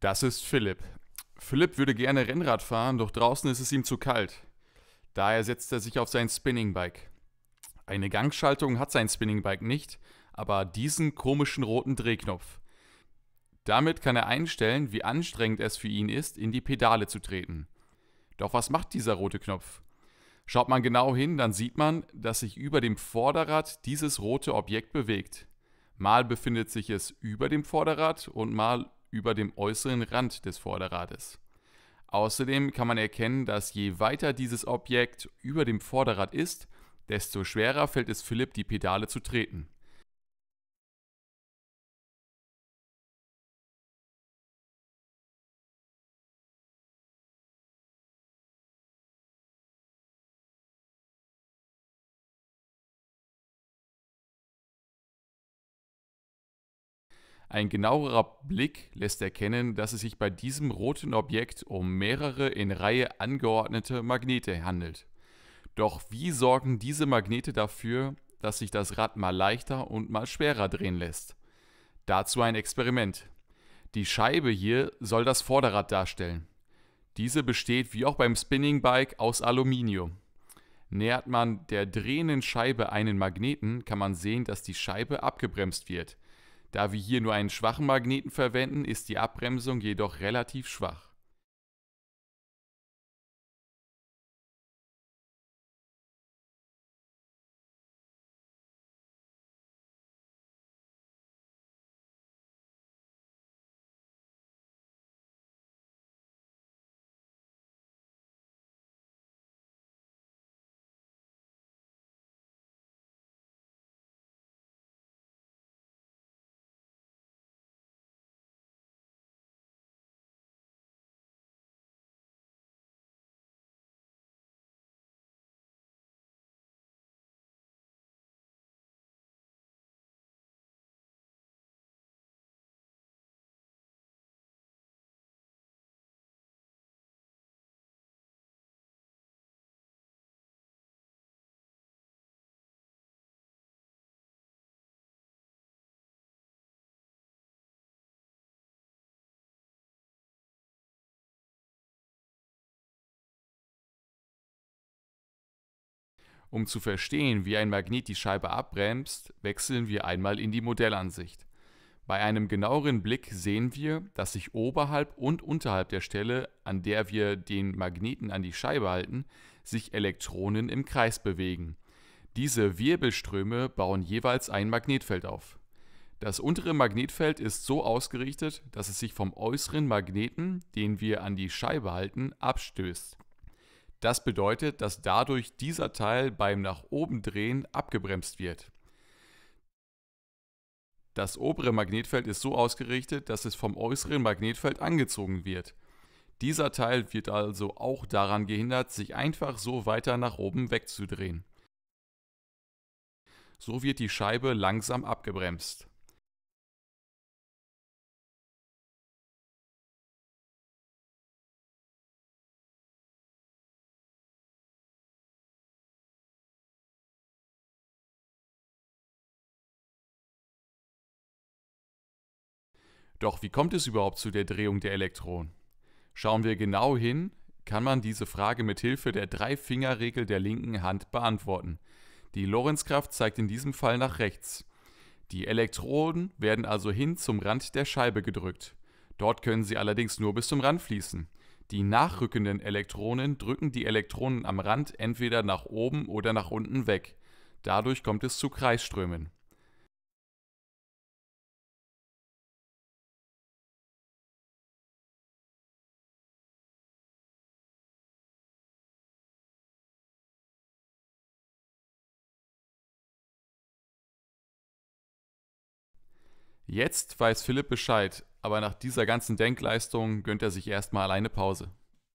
Das ist Philipp. Philipp würde gerne Rennrad fahren, doch draußen ist es ihm zu kalt. Daher setzt er sich auf sein Spinningbike. Eine Gangschaltung hat sein Spinningbike nicht, aber diesen komischen roten Drehknopf. Damit kann er einstellen, wie anstrengend es für ihn ist, in die Pedale zu treten. Doch was macht dieser rote Knopf? Schaut man genau hin, dann sieht man, dass sich über dem Vorderrad dieses rote Objekt bewegt. Mal befindet sich es über dem Vorderrad und mal über dem äußeren Rand des Vorderrades. Außerdem kann man erkennen, dass je weiter dieses Objekt über dem Vorderrad ist, desto schwerer fällt es Philipp, die Pedale zu treten. Ein genauerer Blick lässt erkennen, dass es sich bei diesem roten Objekt um mehrere in Reihe angeordnete Magnete handelt. Doch wie sorgen diese Magnete dafür, dass sich das Rad mal leichter und mal schwerer drehen lässt? Dazu ein Experiment. Die Scheibe hier soll das Vorderrad darstellen. Diese besteht wie auch beim Spinning Bike aus Aluminium. Nähert man der drehenden Scheibe einen Magneten, kann man sehen, dass die Scheibe abgebremst wird – da wir hier nur einen schwachen Magneten verwenden, ist die Abbremsung jedoch relativ schwach. Um zu verstehen, wie ein Magnet die Scheibe abbremst, wechseln wir einmal in die Modellansicht. Bei einem genaueren Blick sehen wir, dass sich oberhalb und unterhalb der Stelle, an der wir den Magneten an die Scheibe halten, sich Elektronen im Kreis bewegen. Diese Wirbelströme bauen jeweils ein Magnetfeld auf. Das untere Magnetfeld ist so ausgerichtet, dass es sich vom äußeren Magneten, den wir an die Scheibe halten, abstößt. Das bedeutet, dass dadurch dieser Teil beim nach oben drehen abgebremst wird. Das obere Magnetfeld ist so ausgerichtet, dass es vom äußeren Magnetfeld angezogen wird. Dieser Teil wird also auch daran gehindert, sich einfach so weiter nach oben wegzudrehen. So wird die Scheibe langsam abgebremst. Doch wie kommt es überhaupt zu der Drehung der Elektronen? Schauen wir genau hin, kann man diese Frage mit Hilfe der Drei-Finger-Regel der linken Hand beantworten. Die Lorenzkraft zeigt in diesem Fall nach rechts. Die Elektronen werden also hin zum Rand der Scheibe gedrückt. Dort können sie allerdings nur bis zum Rand fließen. Die nachrückenden Elektronen drücken die Elektronen am Rand entweder nach oben oder nach unten weg. Dadurch kommt es zu Kreisströmen. Jetzt weiß Philipp Bescheid, aber nach dieser ganzen Denkleistung gönnt er sich erstmal alleine Pause.